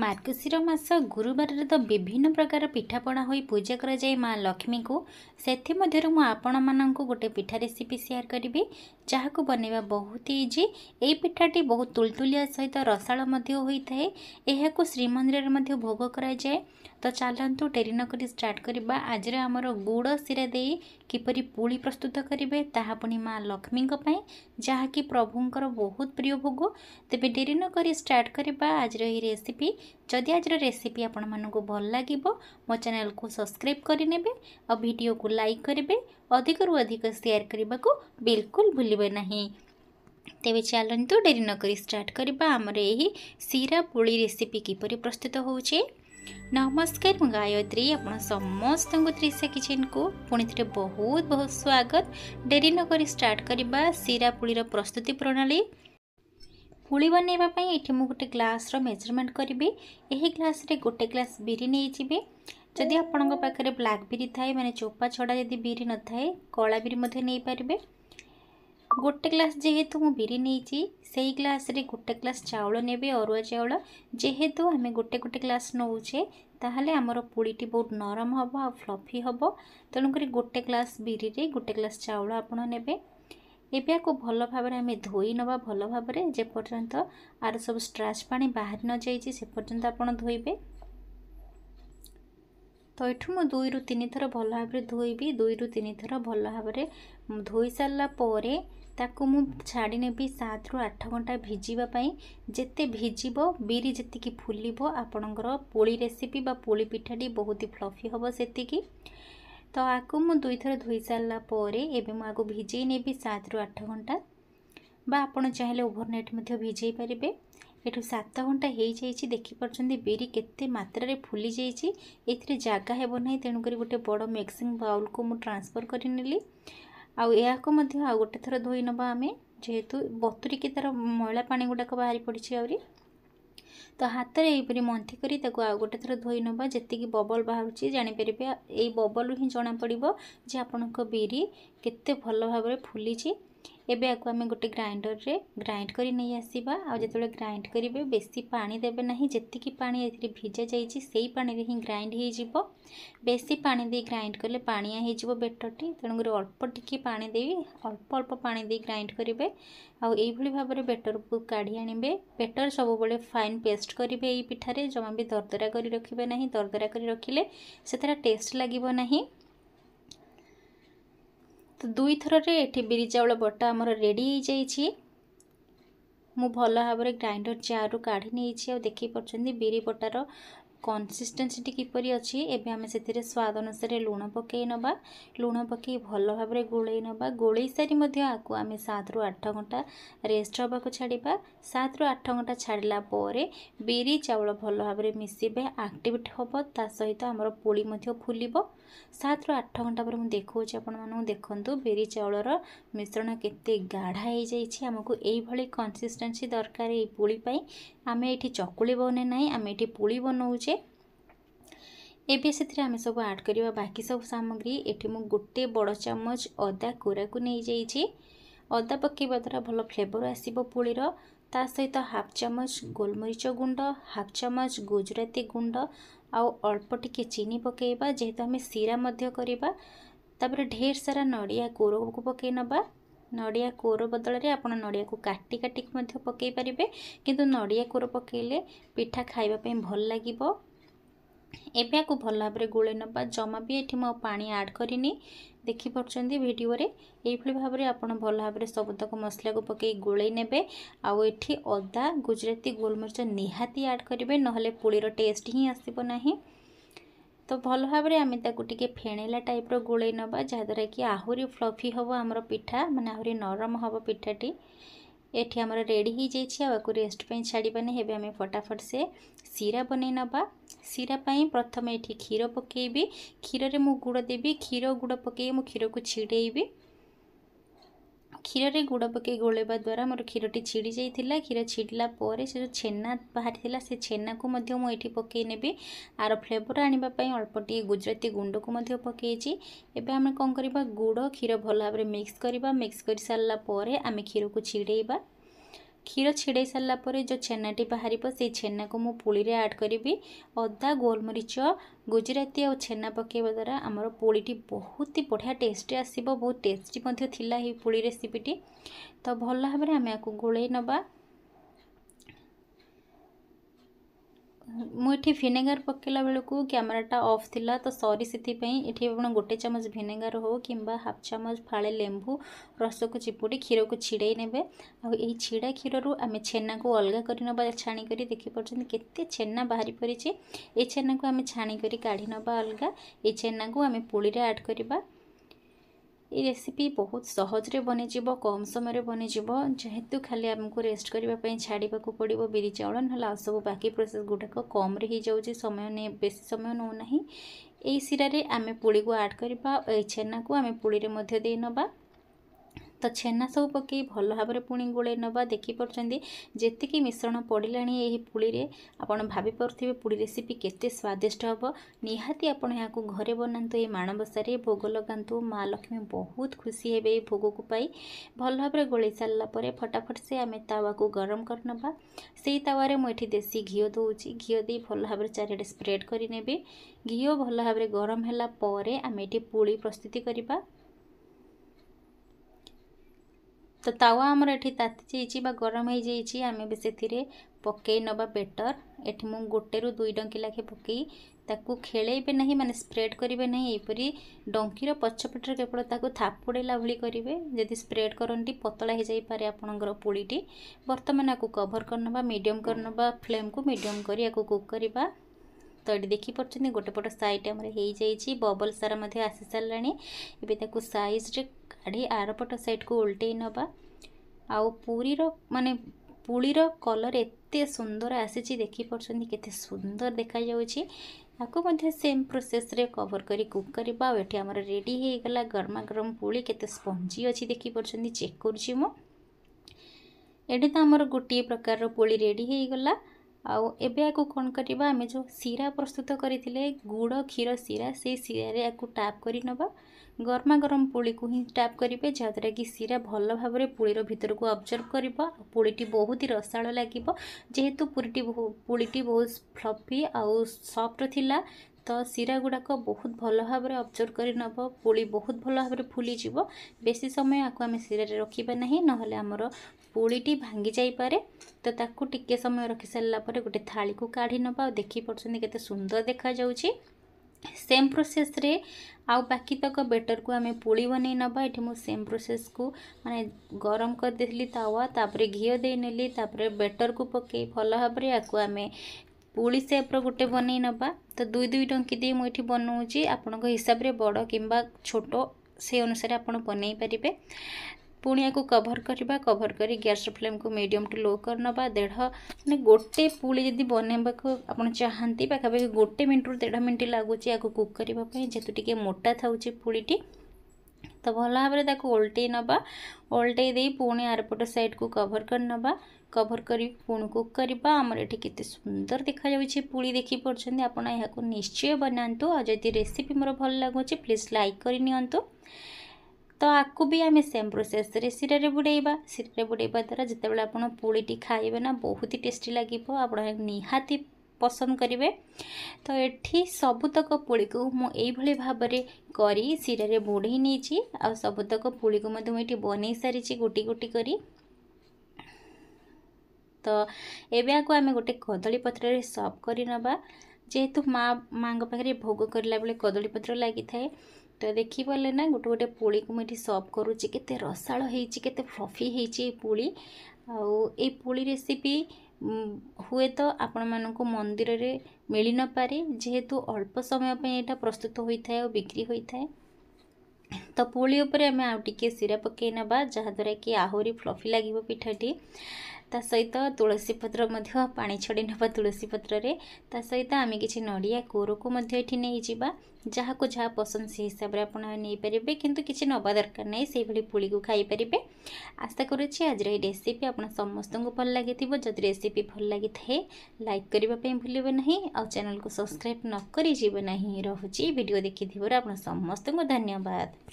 ମାର୍ଗଶିର ମାସ ଗୁରୁବାରରେ ତ ବିଭିନ୍ନ ପ୍ରକାର ପିଠାପଣା ହୋଇ ପୂଜା କରାଯାଏ ମା ଲକ୍ଷ୍ମୀଙ୍କୁ ସେଥିମଧ୍ୟରୁ ମୁଁ ଆପଣମାନଙ୍କୁ ଗୋଟେ ପିଠା ରେସିପି ସେୟାର କରିବି ଯାହାକୁ ବନେଇବା ବହୁତ ଇଜି ଏହି ପିଠାଟି ବହୁତ ତୁଲତୁଲିଆ ସହିତ ରସାଳ ମଧ୍ୟ ହୋଇଥାଏ ଏହାକୁ ଶ୍ରୀମନ୍ଦିରରେ ମଧ୍ୟ ଭୋଗ କରାଯାଏ ତ ଚାଲନ୍ତୁ ଡେରି ନକରି ଷ୍ଟାର୍ଟ କରିବା ଆଜିର ଆମର ଗୁଡ଼ ଶିରା ଦେଇ କିପରି ପୁଳି ପ୍ରସ୍ତୁତ କରିବେ ତାହା ପୁଣି ମା ଲକ୍ଷ୍ମୀଙ୍କ ପାଇଁ ଯାହାକି ପ୍ରଭୁଙ୍କର ବହୁତ ପ୍ରିୟ ଭୋଗ ତେବେ ଡେରି ନକରି ଷ୍ଟାର୍ଟ କରିବା ଆଜିର ଏହି ରେସିପି ଯଦି ଆଜିର ରେସିପି ଆପଣମାନଙ୍କୁ ଭଲ ଲାଗିବ ମୋ ଚ୍ୟାନେଲକୁ ସବସ୍କ୍ରାଇବ୍ କରିନେବେ ଆଉ ଭିଡ଼ିଓକୁ ଲାଇକ୍ କରିବେ ଅଧିକରୁ ଅଧିକ ସେୟାର କରିବାକୁ ବିଲକୁଲ ଭୁଲିବେ ନାହିଁ ତେବେ ଚାଲନ୍ତୁ ଡେରି ନକରି ଷ୍ଟାର୍ଟ କରିବା ଆମର ଏହି ଶିରା ପୁଳି ରେସିପି କିପରି ପ୍ରସ୍ତୁତ ହେଉଛି ନମସ୍କାର ମୁଁ ଗାୟତ୍ରୀ ଆପଣ ସମସ୍ତଙ୍କୁ ତ୍ରିଶା କିଚେନ୍କୁ ପୁଣି ଥରେ ବହୁତ ବହୁତ ସ୍ୱାଗତ ଡେରି ନକରି ଷ୍ଟାର୍ଟ କରିବା ସିରା ପୁଳିର ପ୍ରସ୍ତୁତି ପ୍ରଣାଳୀ ପୁଳି ବନାଇବା ପାଇଁ ଏଠି ମୁଁ ଗୋଟେ ଗ୍ଲାସ୍ର ମେଜରମେଣ୍ଟ କରିବି ଏହି ଗ୍ଲାସ୍ରେ ଗୋଟେ ଗ୍ଲାସ୍ ବିରି ନେଇଯିବି ଯଦି ଆପଣଙ୍କ ପାଖରେ ବ୍ଲାକ୍ ବିରି ଥାଏ ମାନେ ଚୋପା ଛଡ଼ା ଯଦି ବିରି ନଥାଏ କଳା ବିରି ମଧ୍ୟ ନେଇପାରିବେ ଗୋଟେ ଗ୍ଲାସ୍ ଯେହେତୁ ମୁଁ ବିରି ନେଇଛି ସେଇ ଗ୍ଲାସ୍ରେ ଗୋଟେ ଗ୍ଲାସ୍ ଚାଉଳ ନେବି ଅରୁଆ ଚାଉଳ ଯେହେତୁ ଆମେ ଗୋଟେ ଗୋଟେ ଗ୍ଲାସ୍ ନେଉଛେ ତାହେଲେ ଆମର ପୁଳିଟି ବହୁତ ନରମ ହେବ ଆଉ ଫ୍ଲଫି ହେବ ତେଣୁକରି ଗୋଟେ ଗ୍ଲାସ୍ ବିରିରେ ଗୋଟେ ଗ୍ଲାସ୍ ଚାଉଳ ଆପଣ ନେବେ ଏବେ ଆକୁ ଭଲ ଭାବରେ ଆମେ ଧୋଇନେବା ଭଲ ଭାବରେ ଯେପର୍ଯ୍ୟନ୍ତ ଆର ସବୁ ଷ୍ଟ୍ରାଚ୍ ପାଣି ବାହାରି ନଯାଇଛି ସେ ପର୍ଯ୍ୟନ୍ତ ଆପଣ ଧୋଇବେ ତ ଏଠୁ ମୁଁ ଦୁଇରୁ ତିନି ଥର ଭଲ ଭାବରେ ଧୋଇବି ଦୁଇରୁ ତିନି ଥର ଭଲ ଭାବରେ ଧୋଇ ସାରିଲା ପରେ ତାକୁ ମୁଁ ଛାଡ଼ି ନେବି ସାତରୁ ଆଠ ଘଣ୍ଟା ଭିଜିବା ପାଇଁ ଯେତେ ଭିଜିବ ବିରି ଯେତିକି ଫୁଲିବ ଆପଣଙ୍କର ପୋଳି ରେସିପି ବା ପୋଳି ପିଠାଟି ବହୁତ ଫ୍ଲଫି ହେବ ସେତିକି ତ ଆକୁ ମୁଁ ଦୁଇଥର ଧୋଇ ସାରିଲା ପରେ ଏବେ ମୁଁ ଆକୁ ଭିଜେଇ ନେବି ସାତରୁ ଆଠ ଘଣ୍ଟା ବା ଆପଣ ଚାହିଁଲେ ଓଭରନାଇଟ୍ ମଧ୍ୟ ଭିଜେଇ ପାରିବେ ଏଠୁ ସାତ ଘଣ୍ଟା ହୋଇଯାଇଛି ଦେଖିପାରୁଛନ୍ତି ବିରି କେତେ ମାତ୍ରାରେ ଫୁଲି ଯାଇଛି ଏଥିରେ ଜାଗା ହେବ ନାହିଁ ତେଣୁକରି ଗୋଟେ ବଡ଼ ମିକ୍ସିଂ ବାଉଲ୍କୁ ମୁଁ ଟ୍ରାନ୍ସଫର୍ କରିନେଲି ଆଉ ଏହାକୁ ମଧ୍ୟ ଆଉ ଗୋଟେ ଥର ଧୋଇ ନେବା ଆମେ ଯେହେତୁ ବତୁରିକି ତା'ର ମଇଳା ପାଣି ଗୁଡ଼ାକ ବାହାରି ପଡ଼ିଛି ଆହୁରି ତ ହାତରେ ଏହିପରି ମନ୍ଥି କରି ତାକୁ ଆଉ ଗୋଟେ ଥର ଧୋଇ ନେବା ଯେତିକି ବବଲ୍ ବାହାରୁଛି ଜାଣିପାରିବେ ଏଇ ବବଲ୍ରୁ ହିଁ ଜଣାପଡ଼ିବ ଯେ ଆପଣଙ୍କ ବିରି କେତେ ଭଲ ଭାବରେ ଫୁଲିଛି ଏବେ ଆକୁ ଆମେ ଗୋଟେ ଗ୍ରାଇଣ୍ଡରରେ ଗ୍ରାଇଣ୍ଡ କରି ନେଇ ଆସିବା ଆଉ ଯେତେବେଳେ ଗ୍ରାଇଣ୍ଡ କରିବେ ବେଶୀ ପାଣି ଦେବେ ନାହିଁ ଯେତିକି ପାଣି ଏଥିରେ ଭିଜା ଯାଇଛି ସେଇ ପାଣିରେ ହିଁ ଗ୍ରାଇଣ୍ଡ ହେଇଯିବ ବେଶୀ ପାଣି ଦେଇ ଗ୍ରାଇଣ୍ଡ କଲେ ପାଣିଆ ହେଇଯିବ ବେଟରଟି ତେଣୁକରି ଅଳ୍ପ ଟିକିଏ ପାଣି ଦେଇ ଅଳ୍ପ ଅଳ୍ପ ପାଣି ଦେଇ ଗ୍ରାଇଣ୍ଡ କରିବେ ଆଉ ଏଇଭଳି ଭାବରେ ବେଟରକୁ କାଢ଼ି ଆଣିବେ ବେଟର ସବୁବେଳେ ଫାଇନ୍ ପେଷ୍ଟ କରିବେ ଏଇ ପିଠାରେ ଜମା ବି ଦରଦରା କରି ରଖିବେ ନାହିଁ ଦରଦରା କରି ରଖିଲେ ସେଥିରେ ଟେଷ୍ଟ ଲାଗିବ ନାହିଁ ଦୁଇ ଥରରେ ଏଠି ବିରି ଚାଉଳ ବଟା ଆମର ରେଡ଼ି ହୋଇଯାଇଛି ମୁଁ ଭଲ ଭାବରେ ଗ୍ରାଇଣ୍ଡର ଚାରୁ କାଢ଼ି ନେଇଛି ଆଉ ଦେଖିପାରୁଛନ୍ତି ବିରି ବଟାର କନ୍ସିଷ୍ଟେନ୍ସିଟି କିପରି ଅଛି ଏବେ ଆମେ ସେଥିରେ ସ୍ୱାଦ ଅନୁସାରେ ଲୁଣ ପକାଇ ନେବା ଲୁଣ ପକାଇ ଭଲ ଭାବରେ ଗୋଳେଇ ନେବା ଗୋଳେଇ ସାରି ମଧ୍ୟ ଆକୁ ଆମେ ସାତରୁ ଆଠ ଘଣ୍ଟା ରେଷ୍ଟ ହେବାକୁ ଛାଡ଼ିବା ସାତରୁ ଆଠ ଘଣ୍ଟା ଛାଡ଼ିଲା ପରେ ବିରି ଚାଉଳ ଭଲ ଭାବରେ ମିଶିବେ ଆକ୍ଟିଭେଟ୍ ହେବ ତା ସହିତ ଆମର ପୋଳି ମଧ୍ୟ ଫୁଲିବ ସାତରୁ ଆଠ ଘଣ୍ଟା ପରେ ମୁଁ ଦେଖାଉଛି ଆପଣମାନଙ୍କୁ ଦେଖନ୍ତୁ ବିରି ଚାଉଳର ମିଶ୍ରଣ କେତେ ଗାଢ଼ା ହେଇଯାଇଛି ଆମକୁ ଏଇଭଳି କନସିଷ୍ଟେନ୍ସି ଦରକାର ଏଇ ପୋଳି ପାଇଁ ଆମେ ଏଇଠି ଚକୁଳି ବନେ ନାହିଁ ଆମେ ଏଇଠି ପୋଳି ବନଉଛେ ଏବେ ସେଥିରେ ଆମେ ସବୁ ଆଡ଼୍ କରିବା ବାକି ସବୁ ସାମଗ୍ରୀ ଏଠି ମୁଁ ଗୋଟେ ବଡ଼ ଚାମଚ ଅଦା କୋରାକୁ ନେଇଯାଇଛି ଅଦା ପକାଇବା ଦ୍ୱାରା ଭଲ ଫ୍ଲେଭର ଆସିବ ପୁଳିର ତା ସହିତ ହାଫ୍ ଚାମଚ ଗୋଲମରିଚ ଗୁଣ୍ଡ ହାଫ୍ ଚାମଚ ଗୁଜୁରାତି ଗୁଣ୍ଡ ଆଉ ଅଳ୍ପ ଟିକେ ଚିନି ପକାଇବା ଯେହେତୁ ଆମେ ଶିରା ମଧ୍ୟ କରିବା ତାପରେ ଢେର ସାରା ନଡ଼ିଆ କୋରକୁ ପକାଇ ନେବା ନଡ଼ିଆ କୋର ବଦଳରେ ଆପଣ ନଡ଼ିଆକୁ କାଟି କାଟିକି ମଧ୍ୟ ପକାଇ ପାରିବେ କିନ୍ତୁ ନଡ଼ିଆ କୋର ପକାଇଲେ ପିଠା ଖାଇବା ପାଇଁ ଭଲ ଲାଗିବ ଏବେ ଆକୁ ଭଲ ଭାବରେ ଗୋଳେଇ ନେବା ଜମା ବି ଏଠି ମୁଁ ଆଉ ପାଣି ଆଡ଼୍ କରିନି ଦେଖିପାରୁଛନ୍ତି ଭିଡ଼ିଓରେ ଏଇଭଳି ଭାବରେ ଆପଣ ଭଲ ଭାବରେ ସବୁତକ ମସଲାକୁ ପକାଇ ଗୋଳେଇ ନେବେ ଆଉ ଏଠି ଅଦା ଗୁଜୁରାତି ଗୋଲମରିଚ ନିହାତି ଆଡ଼୍ କରିବେ ନହେଲେ ପୁଳିର ଟେଷ୍ଟ ହିଁ ଆସିବ ନାହିଁ ତ ଭଲ ଭାବରେ ଆମେ ତାକୁ ଟିକିଏ ଫେଣେଇଲା ଟାଇପ୍ର ଗୋଳେଇ ନେବା ଯାହାଦ୍ୱାରା କି ଆହୁରି ଫ୍ଲଫି ହେବ ଆମର ପିଠା ମାନେ ଆହୁରି ନରମ ହେବ ପିଠାଟି ଏଠି ଆମର ରେଡ଼ି ହୋଇଯାଇଛି ଆଉ ଆକୁ ରେଷ୍ଟ ପାଇଁ ଛାଡ଼ିବାନି ଏବେ ଆମେ ଫଟାଫଟ ସେ ଶିରା ବନେଇ ନେବା ଶିରା ପାଇଁ ପ୍ରଥମେ ଏଠି କ୍ଷୀର ପକାଇବି କ୍ଷୀରରେ ମୁଁ ଗୁଡ଼ ଦେବି କ୍ଷୀର ଗୁଡ଼ ପକାଇ ମୁଁ କ୍ଷୀରକୁ ଛିଡ଼େଇବି କ୍ଷୀରରେ ଗୁଡ଼ ପକାଇ ଗୋଳାଇବା ଦ୍ୱାରା ମୋର କ୍ଷୀରଟି ଛିଡ଼ି ଯାଇଥିଲା କ୍ଷୀର ଛିଡ଼ିଲା ପରେ ସେ ଯେଉଁ ଛେନା ବାହାରିଥିଲା ସେ ଛେନାକୁ ମଧ୍ୟ ମୁଁ ଏଠି ପକାଇ ନେବି ଆର ଫ୍ଲେଭର୍ ଆଣିବା ପାଇଁ ଅଳ୍ପ ଟିକେ ଗୁଜୁରାତି ଗୁଣ୍ଡକୁ ମଧ୍ୟ ପକାଇଛି ଏବେ ଆମେ କ'ଣ କରିବା ଗୁଡ଼ କ୍ଷୀର ଭଲ ଭାବରେ ମିକ୍ସ କରିବା ମିକ୍ସ କରିସାରିଲା ପରେ ଆମେ କ୍ଷୀରକୁ ଛିଡ଼େଇବା କ୍ଷୀର ଛିଡ଼ାଇ ସାରିଲା ପରେ ଯେଉଁ ଛେନାଟି ବାହାରିବ ସେଇ ଛେନାକୁ ମୁଁ ପୁଳିରେ ଆଡ଼୍ କରିବି ଅଦା ଗୋଲମରିଚ ଗୁଜୁରାତି ଆଉ ଛେନା ପକାଇବା ଦ୍ୱାରା ଆମର ପୁଳିଟି ବହୁତ ହି ବଢ଼ିଆ ଟେଷ୍ଟି ଆସିବ ବହୁତ ଟେଷ୍ଟି ମଧ୍ୟ ଥିଲା ଏହି ପୁଳି ରେସିପିଟି ତ ଭଲ ଭାବରେ ଆମେ ଏହାକୁ ଗୋଳେଇ ନେବା ମୁଁ ଏଠି ଭିନେଗାର ପକାଇଲା ବେଳକୁ କ୍ୟାମେରାଟା ଅଫ୍ ଥିଲା ତ ସରି ସେଥିପାଇଁ ଏଠି ଆପଣ ଗୋଟେ ଚାମଚ ଭିନେଗାର ହେଉ କିମ୍ବା ହାଫ୍ ଚାମଚ ଫାଳେ ଲେମ୍ବୁ ରସକୁ ଚିପୁଡ଼ି କ୍ଷୀରକୁ ଛିଡ଼େଇ ନେବେ ଆଉ ଏହି ଛିଡ଼ା କ୍ଷୀରରୁ ଆମେ ଛେନାକୁ ଅଲଗା କରିନେବା ଛାଣିକରି ଦେଖିପାରୁଛନ୍ତି କେତେ ଛେନା ବାହାରି ପାରିଛି ଏ ଛେନାକୁ ଆମେ ଛାଣିକରି କାଢ଼ି ନେବା ଅଲଗା ଏ ଛେନାକୁ ଆମେ ପୁଳିରେ ଆଡ଼୍ କରିବା এই ରେସିପି ବହୁତ ସହଜରେ ବନିଯିବ କମ୍ ସମୟରେ ବନିଯିବ ଯେହେତୁ ଖାଲି ଆମକୁ ରେଷ୍ଟ କରିବା ପାଇଁ ଛାଡ଼ିବାକୁ ପଡ଼ିବ ବିରି ଚାଉଳ ନହେଲେ ଆଉ ସବୁ ବାକି ପ୍ରୋସେସ୍ ଗୁଡ଼ାକ କମ୍ରେ ହେଇଯାଉଛି ସମୟ ନେଇ ବେଶୀ ସମୟ ନେଉନାହିଁ ଏହି ଶିରାରେ ଆମେ ପୁଳିକୁ ଆଡ଼୍ କରିବା ଏଇ ଛେନାକୁ ଆମେ ପୁଳିରେ ମଧ୍ୟ ଦେଇନେବା ତ ଛେନା ସବୁ ପକାଇ ଭଲ ଭାବରେ ପୁଣି ଗୋଳେଇ ନେବା ଦେଖିପାରୁଛନ୍ତି ଯେତିକି ମିଶ୍ରଣ ପଡ଼ିଲାଣି ଏହି ପୁଳିରେ ଆପଣ ଭାବିପାରୁଥିବେ ପୁଳି ରେସିପି କେତେ ସ୍ୱାଦିଷ୍ଟ ହେବ ନିହାତି ଆପଣ ଏହାକୁ ଘରେ ବନାନ୍ତୁ ଏହି ମାଣବସାରେ ଭୋଗ ଲଗାନ୍ତୁ ମା ଲକ୍ଷ୍ମୀ ବହୁତ ଖୁସି ହେବେ ଏହି ଭୋଗକୁ ପାଇ ଭଲ ଭାବରେ ଗୋଳେଇ ସାରିଲା ପରେ ଫଟାଫଟ ସେ ଆମେ ତାୱାକୁ ଗରମ କରିନେବା ସେହି ତାୱାରେ ମୁଁ ଏଠି ଦେଶୀ ଘିଅ ଦେଉଛି ଘିଅ ଦେଇ ଭଲ ଭାବରେ ଚାରିଆଡ଼େ ସ୍ପ୍ରେଡ଼ କରିନେବି ଘିଅ ଭଲ ଭାବରେ ଗରମ ହେଲା ପରେ ଆମେ ଏଠି ପୁଳି ପ୍ରସ୍ତୁତି କରିବା ତ ତାୱା ଆମର ଏଠି ତାତି ଯାଇଛି ବା ଗରମ ହେଇଯାଇଛି ଆମେ ବି ସେଥିରେ ପକେଇ ନେବା ବେଟର ଏଠି ମୁଁ ଗୋଟେରୁ ଦୁଇ ଡଙ୍କି ଲେଖେ ପକେଇ ତାକୁ ଖେଳେଇବେ ନାହିଁ ମାନେ ସ୍ପ୍ରେଡ଼୍ କରିବେ ନାହିଁ ଏହିପରି ଡଙ୍କିର ପଛପଟରେ କେବଳ ତାକୁ ଥାପୁଡ଼େଇଲା ଭଳି କରିବେ ଯଦି ସ୍ପ୍ରେଡ଼୍ କରନ୍ତି ପତଳା ହୋଇଯାଇପାରେ ଆପଣଙ୍କର ପୁଳିଟି ବର୍ତ୍ତମାନ ଆକୁ କଭର୍ କରିନେବା ମିଡ଼ିୟମ୍ କରିନେବା ଫ୍ଲେମ୍କୁ ମିଡ଼ିୟମ୍ କରି ଆକୁ କୁକ୍ କରିବା ତ ଏଠି ଦେଖିପାରୁଛନ୍ତି ଗୋଟେ ପଟ ସାଇଟ୍ ଆମର ହୋଇଯାଇଛି ବବଲ୍ ସାରା ମଧ୍ୟ ଆସିସାରିଲାଣି ଏବେ ତାକୁ ସାଇଜ୍ରେ କାଢ଼ି ଆରପଟ ସାଇଡ଼୍କୁ ଓଲଟେଇ ନେବା ଆଉ ପୁରୀର ମାନେ ପୁଳିର କଲର୍ ଏତେ ସୁନ୍ଦର ଆସିଛି ଦେଖିପାରୁଛନ୍ତି କେତେ ସୁନ୍ଦର ଦେଖାଯାଉଛି ତାକୁ ମଧ୍ୟ ସେମ୍ ପ୍ରୋସେସ୍ରେ କଭର୍ କରି କୁକ୍ କରିବା ଆଉ ଏଠି ଆମର ରେଡ଼ି ହେଇଗଲା ଗରମା ଗରମ ପୁଳି କେତେ ସ୍ପଞ୍ଜି ଅଛି ଦେଖିପାରୁଛନ୍ତି ଚେକ୍ କରୁଛି ମୁଁ ଏଠି ତ ଆମର ଗୋଟିଏ ପ୍ରକାରର ପୁଳି ରେଡ଼ି ହେଇଗଲା ଆଉ ଏବେ ଆକୁ କ'ଣ କରିବା ଆମେ ଯେଉଁ ଶିରା ପ୍ରସ୍ତୁତ କରିଥିଲେ ଗୁଡ଼ କ୍ଷୀର ଶିରା ସେଇ ଶିରାରେ ଆକୁ ଟାପ୍ କରିନେବା ଗରମା ଗରମ ପୁଳିକୁ ହିଁ ଟାପ୍ କରିବେ ଯାହାଦ୍ୱାରା କି ସିରା ଭଲ ଭାବରେ ପୁଳିର ଭିତରକୁ ଅବଜର୍ଭ କରିବ ପୁଳିଟି ବହୁତ ହି ରସାଳ ଲାଗିବ ଯେହେତୁ ପୁରିଟି ପୁଳିଟି ବହୁତ ଫ୍ଲଫି ଆଉ ସଫ୍ଟ ଥିଲା ତ ଶିରା ଗୁଡ଼ାକ ବହୁତ ଭଲ ଭାବରେ ଅବଜର୍ଭ କରିନେବ ପୁଳି ବହୁତ ଭଲ ଭାବରେ ଫୁଲିଯିବ ବେଶୀ ସମୟ ଆକୁ ଆମେ ଶିରାରେ ରଖିବା ନାହିଁ ନହେଲେ ଆମର ପୁଳିଟି ଭାଙ୍ଗି ଯାଇପାରେ ତ ତାକୁ ଟିକିଏ ସମୟ ରଖିସାରିଲା ପରେ ଗୋଟେ ଥାଳିକୁ କାଢ଼ି ନେବା ଆଉ ଦେଖିପାରୁଛନ୍ତି କେତେ ସୁନ୍ଦର ଦେଖାଯାଉଛି ସେମ୍ ପ୍ରୋସେସ୍ରେ ଆଉ ବାକି ତକ ବେଟର୍କୁ ଆମେ ପୁଳି ବନେଇ ନେବା ଏଠି ମୁଁ ସେମ୍ ପ୍ରୋସେସ୍କୁ ମାନେ ଗରମ କରିଦେଇଥିଲି ତାୱା ତାପରେ ଘିଅ ଦେଇନେଲି ତାପରେ ବେଟର୍କୁ ପକାଇ ଭଲ ଭାବରେ ୟାକୁ ଆମେ ପୁଳି ସେପ୍ର ଗୋଟେ ବନେଇ ନେବା ତ ଦୁଇ ଦୁଇ ଟଙ୍କି ଦେଇ ମୁଁ ଏଠି ବନାଉଛି ଆପଣଙ୍କ ହିସାବରେ ବଡ଼ କିମ୍ବା ଛୋଟ ସେ ଅନୁସାରେ ଆପଣ ବନେଇ ପାରିବେ पुणी या कभर करवा कभर कर गैस फ्लेम को मीडियम टू लो कर ना देने गोटे पुले जी बनवाक आप चाहती पाखापाखि गोटे मिनट रू दे मिनट लगुच कुक करने जेहतु टी मोटा था पुड़ी तो भल भाव ओल्ट ना ओल्टे पुणी आरपट सैड को कभर कर ना कभर कर पुणी करवामर ये के सुंदर देखा पुड़ी देखी पड़ते निश्चय बनातु आदि रेसीपी मोर भल लगुच प्लीज लाइक करनी ଆକୁ ବି ଆମେ ସେମ୍ ପ୍ରୋସେସ୍ରେ ଶିରରେ ବୁଡ଼େଇବା ଶିରରେ ବୁଡ଼େଇବା ଦ୍ୱାରା ଯେତେବେଳେ ଆପଣ ପୁଳିଟି ଖାଇବେ ନା ବହୁତ ହି ଟେଷ୍ଟି ଲାଗିବ ଆପଣ ନିହାତି ପସନ୍ଦ କରିବେ ତ ଏଠି ସବୁତକ ପୁଳିକୁ ମୁଁ ଏଇଭଳି ଭାବରେ କରି ଶିରରେ ବୁଢ଼େଇ ନେଇଛି ଆଉ ସବୁତକ ପୁଳିକୁ ମଧ୍ୟ ମୁଁ ଏଠି ବନେଇ ସାରିଛି ଗୋଟି ଗୋଟି କରି ତ ଏବେ ଆକୁ ଆମେ ଗୋଟେ କଦଳୀ ପତ୍ରରେ ସର୍ଭ କରିନେବା ଯେହେତୁ ମା ମାଆଙ୍କ ପାଖରେ ଭୋଗ କରିଲା ବେଳେ କଦଳୀପତ୍ର ଲାଗିଥାଏ ତ ଦେଖିପାରିଲେ ନା ଗୋଟେ ଗୋଟେ ପୁଳିକୁ ମୁଁ ଏଠି ସର୍ଭ କରୁଛି କେତେ ରସାଳ ହେଇଛି କେତେ ଫ୍ଲଫି ହେଇଛି ଏଇ ପୁଳି ଆଉ ଏଇ ପୁଳି ରେସିପି ହୁଏତ ଆପଣମାନଙ୍କୁ ମନ୍ଦିରରେ ମିଳିନପାରେ ଯେହେତୁ ଅଳ୍ପ ସମୟ ପାଇଁ ଏଇଟା ପ୍ରସ୍ତୁତ ହୋଇଥାଏ ଆଉ ବିକ୍ରି ହୋଇଥାଏ ତ ପୁଳି ଉପରେ ଆମେ ଆଉ ଟିକିଏ ଶିରା ପକାଇ ନେବା ଯାହାଦ୍ୱାରା କି ଆହୁରି ଫ୍ଲଫି ଲାଗିବ ପିଠାଟି ता सहित तुसी पत्र पा छड़े ना तुसी पत्र सहित आम कि नड़िया कोर को नहीं जावा जहाँ को जहाँ पसंद से हिसाब से आप पारे कि नवा दरकार नहीं से भाई को खाई आशा करुच्छे आज रेसीपी आप समस्त भल लगी जदि रेसीपी भल लगी थे लाइक करने भूल आउ चेल को सब्सक्राइब नक रोचे भिड देखी थोड़ा आप समस्त धन्यवाद